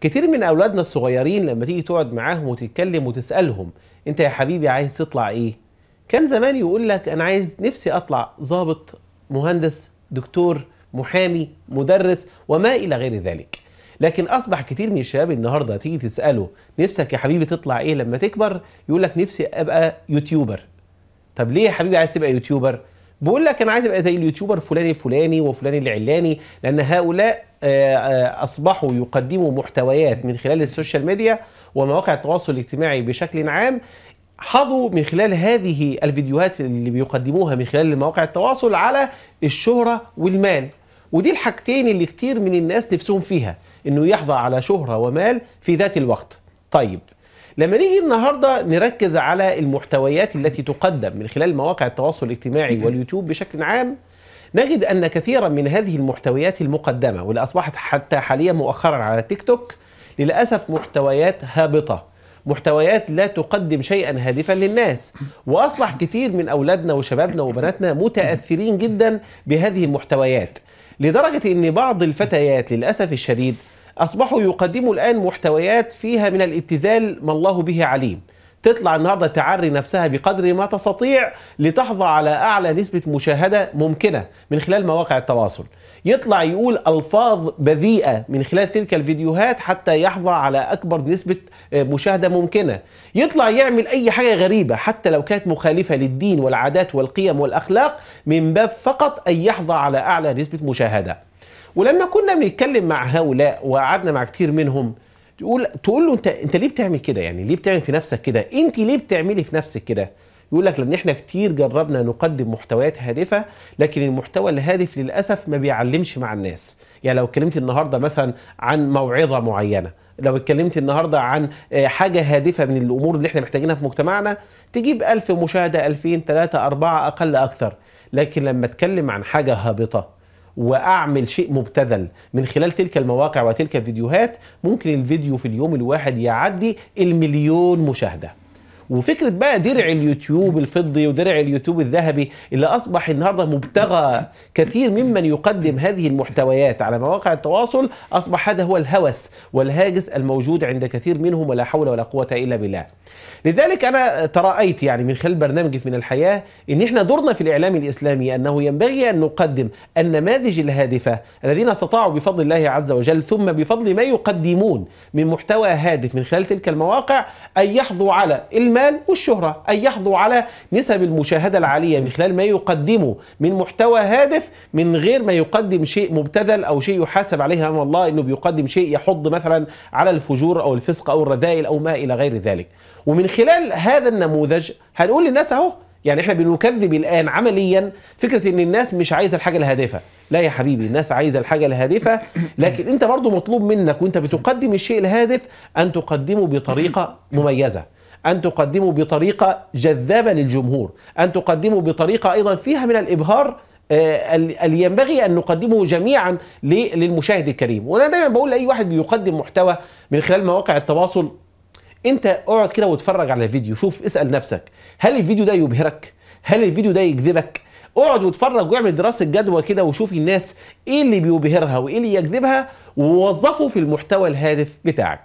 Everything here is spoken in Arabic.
كتير من اولادنا الصغيرين لما تيجي تقعد معاهم وتتكلم وتسالهم انت يا حبيبي عايز تطلع ايه كان زمان يقول لك انا عايز نفسي اطلع ظابط مهندس دكتور محامي مدرس وما الى غير ذلك لكن اصبح كتير من الشباب النهارده تيجي تساله نفسك يا حبيبي تطلع ايه لما تكبر يقول لك نفسي ابقى يوتيوبر طب ليه يا حبيبي عايز تبقى يوتيوبر بقول لك انا عايز ابقى زي اليوتيوبر فلان الفلاني وفلان العلاني لان هؤلاء آه، آه، اصبحوا يقدموا محتويات من خلال السوشيال ميديا ومواقع التواصل الاجتماعي بشكل عام حظوا من خلال هذه الفيديوهات اللي بيقدموها من خلال مواقع التواصل على الشهرة والمال ودي الحاجتين اللي كتير من الناس نفسهم فيها انه يحظى على شهرة ومال في ذات الوقت طيب لما نيجي النهاردة نركز على المحتويات التي تقدم من خلال مواقع التواصل الاجتماعي واليوتيوب بشكل عام نجد أن كثيرا من هذه المحتويات المقدمة واللي أصبحت حتى حاليا مؤخرا على تيك توك للأسف محتويات هابطة محتويات لا تقدم شيئا هادفا للناس وأصبح كثير من أولادنا وشبابنا وبناتنا متأثرين جدا بهذه المحتويات لدرجة أن بعض الفتيات للأسف الشديد أصبحوا يقدموا الآن محتويات فيها من الابتذال ما الله به عليم تطلع النهارده تعري نفسها بقدر ما تستطيع لتحظى على اعلى نسبه مشاهده ممكنه من خلال مواقع التواصل. يطلع يقول الفاظ بذيئه من خلال تلك الفيديوهات حتى يحظى على اكبر نسبه آه، مشاهده ممكنه. يطلع يعمل اي حاجه غريبه حتى لو كانت مخالفه للدين والعادات والقيم والاخلاق من باب فقط ان يحظى على اعلى نسبه مشاهده. ولما كنا بنتكلم مع هؤلاء وقعدنا مع كتير منهم تقول تقول له انت انت ليه بتعمل كده يعني ليه بتعمل في نفسك كده انت ليه بتعملي في نفسك كده يقول لك لان احنا كتير جربنا نقدم محتويات هادفه لكن المحتوى الهادف للاسف ما بيعلمش مع الناس يعني لو اتكلمت النهارده مثلا عن موعظه معينه لو اتكلمت النهارده عن آه، حاجه هادفه من الامور اللي احنا محتاجينها في مجتمعنا تجيب 1000 مشاهده 2000 3 4 اقل اكثر لكن لما اتكلم عن حاجه هابطه واعمل شيء مبتذل من خلال تلك المواقع وتلك الفيديوهات ممكن الفيديو في اليوم الواحد يعدي المليون مشاهده وفكره بقى درع اليوتيوب الفضي ودرع اليوتيوب الذهبي اللي اصبح النهارده مبتغى كثير ممن يقدم هذه المحتويات على مواقع التواصل اصبح هذا هو الهوس والهاجس الموجود عند كثير منهم ولا حول ولا قوه الا بالله. لذلك انا ترأيت يعني من خلال برنامجي في من الحياه ان احنا دورنا في الاعلام الاسلامي انه ينبغي ان نقدم النماذج الهادفه الذين استطاعوا بفضل الله عز وجل ثم بفضل ما يقدمون من محتوى هادف من خلال تلك المواقع ان يحظوا على الماء المال والشهرة أي يحظوا على نسب المشاهدة العالية من خلال ما يقدمه من محتوى هادف من غير ما يقدم شيء مبتذل أو شيء يحاسب عليه أمام الله أنه بيقدم شيء يحض مثلا على الفجور أو الفسق أو الرذائل أو ما إلى غير ذلك ومن خلال هذا النموذج هنقول للناس أهو يعني احنا بنكذب الان عمليا فكره ان الناس مش عايزه الحاجه الهادفه لا يا حبيبي الناس عايزه الحاجه الهادفه لكن انت برضو مطلوب منك وانت بتقدم الشيء الهادف ان تقدمه بطريقه مميزه أن تقدموا بطريقة جذابة للجمهور أن تقدموا بطريقة أيضا فيها من الإبهار آه، اللي ينبغي ان نقدمه جميعا للمشاهد الكريم وانا دايما بقول لاي واحد بيقدم محتوى من خلال مواقع التواصل انت اقعد كده واتفرج على الفيديو شوف اسال نفسك هل الفيديو ده يبهرك هل الفيديو ده يجذبك اقعد واتفرج واعمل دراسه جدوى كده وشوف الناس ايه اللي بيبهرها وايه اللي يجذبها ووظفه في المحتوى الهادف بتاعك